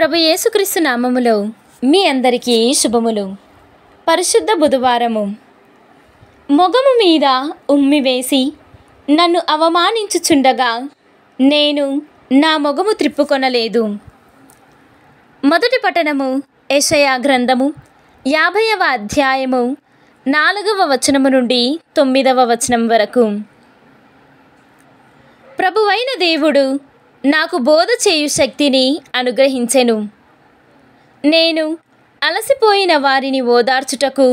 ప్రభు యేసుక్రీస్తు నామములో మీ అందరికీ శుభములు పరిశుద్ధ బుధవారము మొగము మీద ఉమ్మి వేసి నన్ను అవమానించుచుండగా నేను నా మొగము త్రిప్పుకొనలేదు మొదటి పట్టణము యషయా గ్రంథము యాభైవ అధ్యాయము నాలుగవ వచనము నుండి తొమ్మిదవ వచనం వరకు ప్రభువైన దేవుడు నాకు బోధ చేయు శక్తిని అనుగ్రహించెను నేను అలసిపోయిన వారిని ఓదార్చుటకు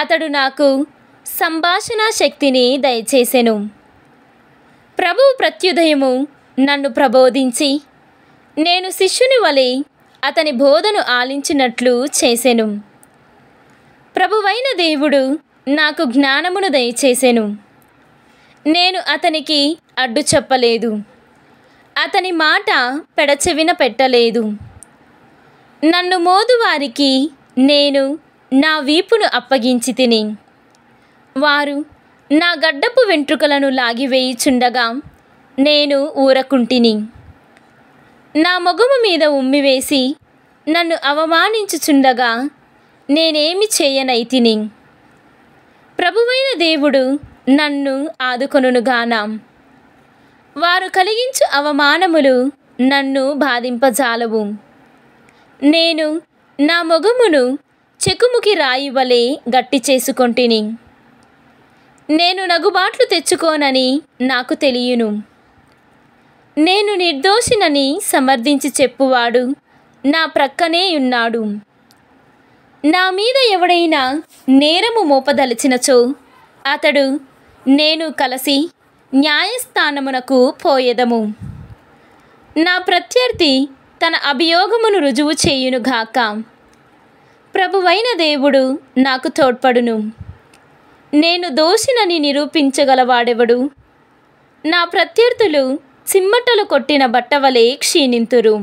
అతడు నాకు సంభాషణ శక్తిని దయచేసెను ప్రభువు ప్రత్యుదయము నన్ను ప్రబోధించి నేను శిష్యుని వలె అతని బోధను ఆలించినట్లు చేసెను ప్రభువైన దేవుడు నాకు జ్ఞానమును దయచేసెను నేను అతనికి అడ్డు చెప్పలేదు అతని మాట పెడచెవిన పెట్టలేదు నన్ను మోదువారికి నేను నా వీపును అప్పగించి తిని వారు నా గడ్డపు వెంట్రుకలను లాగివేయిచుండగా నేను ఊరకుంటిని నా మొగము మీద ఉమ్మివేసి నన్ను అవమానించుచుండగా నేనేమి తిని ప్రభువైన దేవుడు నన్ను ఆదుకొనుగానా వారు కలిగించు అవమానములు నన్ను బాధింపజాలవు నేను నా మొగమును చెకుముకి రాయి వలె గట్టి చేసుకొంటిని నేను నగుబాట్లు తెచ్చుకోనని నాకు తెలియను నేను నిర్దోషినని సమర్థించి చెప్పువాడు నా ప్రక్కనే ఉన్నాడు నా మీద ఎవడైనా నేరము మోపదలిచినచో అతడు నేను కలిసి న్యాయస్థానమునకు పోయేదము నా ప్రత్యర్థి తన అభియోగమును రుజువు చేయునుగాక ప్రభువైన దేవుడు నాకు తోడ్పడును నేను దోషినని నిరూపించగలవాడెవడు నా ప్రత్యర్థులు సిమ్మటలు కొట్టిన బట్టవలే క్షీణింతురు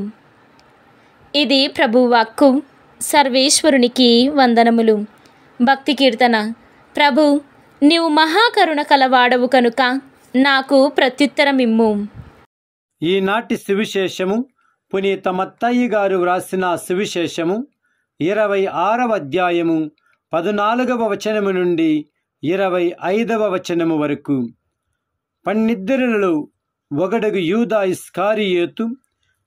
ఇది ప్రభువాక్కు సర్వేశ్వరునికి వందనములు భక్తి కీర్తన ప్రభు నీవు మహాకరుణ కలవాడవు కనుక నాకు ఇమ్ము ఈనాటి సువిశేషము పునీత మత్తయ్య గారు వ్రాసిన సువిశేషము ఇరవై ఆరవ అధ్యాయము పద్నాలుగవ వచనము నుండి ఇరవై ఐదవ వచనము వరకు పన్నిద్దరులలో ఒకడుగు యూదా ఇస్కారియేతు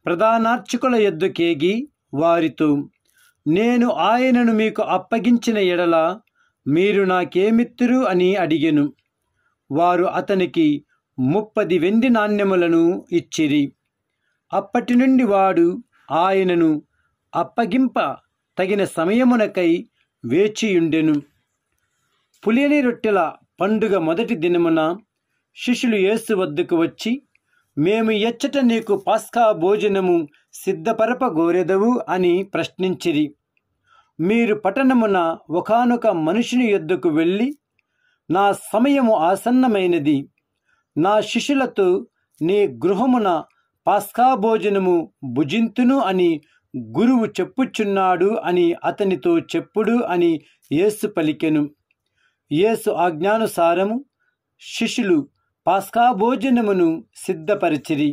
ప్రధానార్చకుల ఎద్దుకేగి వారితో నేను ఆయనను మీకు అప్పగించిన ఎడల మీరు నాకేమిత్తురు అని అడిగెను వారు అతనికి ముప్పది వెండి నాణ్యములను ఇచ్చిరి అప్పటి నుండి వాడు ఆయనను అప్పగింప తగిన సమయమునకై వేచియుండెను పులియని రొట్టెల పండుగ మొదటి దినమున శిష్యులు యేసు వద్దకు వచ్చి మేము ఎచ్చట నీకు పాస్కా భోజనము సిద్ధపరప గోరెదవు అని ప్రశ్నించిరి మీరు పట్టణమున ఒకనొక మనుషుని యొద్దకు వెళ్ళి నా సమయము ఆసన్నమైనది నా శిష్యులతో నీ గృహమున పాస్కాభోజనము భుజింతును అని గురువు చెప్పుచున్నాడు అని అతనితో చెప్పుడు అని యేసు పలికెను యేసు ఆజ్ఞానుసారము శిష్యులు పాస్కాభోజనమును సిద్ధపరిచిరి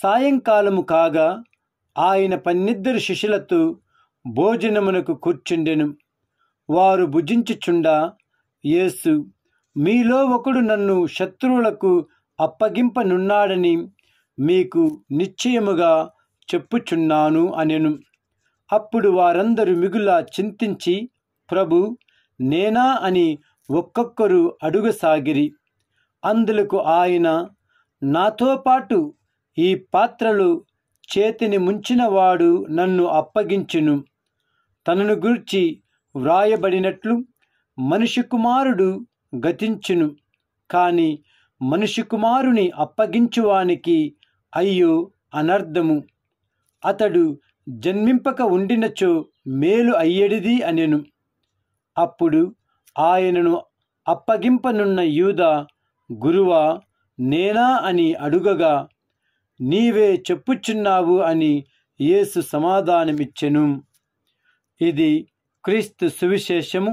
సాయంకాలము కాగా ఆయన పన్నిద్దరు శిష్యులతో భోజనమునకు కూర్చుండెను వారు భుజించుచుండా యేసు మీలో ఒకడు నన్ను శత్రువులకు అప్పగింపనున్నాడని మీకు నిశ్చయముగా చెప్పుచున్నాను అనెను అప్పుడు వారందరూ మిగులా చింతించి ప్రభు నేనా అని ఒక్కొక్కరు అడుగసాగిరి అందులకు ఆయన నాతో పాటు ఈ పాత్రలు చేతిని ముంచినవాడు నన్ను అప్పగించును తనను గూర్చి వ్రాయబడినట్లు మనిషి కుమారుడు గతించును కాని మనిషి కుమారుని అప్పగించువానికి అయ్యో అనర్థము అతడు జన్మింపక ఉండినచో మేలు అయ్యడిది అనెను అప్పుడు ఆయనను అప్పగింపనున్న యూద గురువా నేనా అని అడుగగా నీవే చెప్పుచున్నావు అని యేసు సమాధానమిచ్చెను ఇది క్రీస్తు సువిశేషము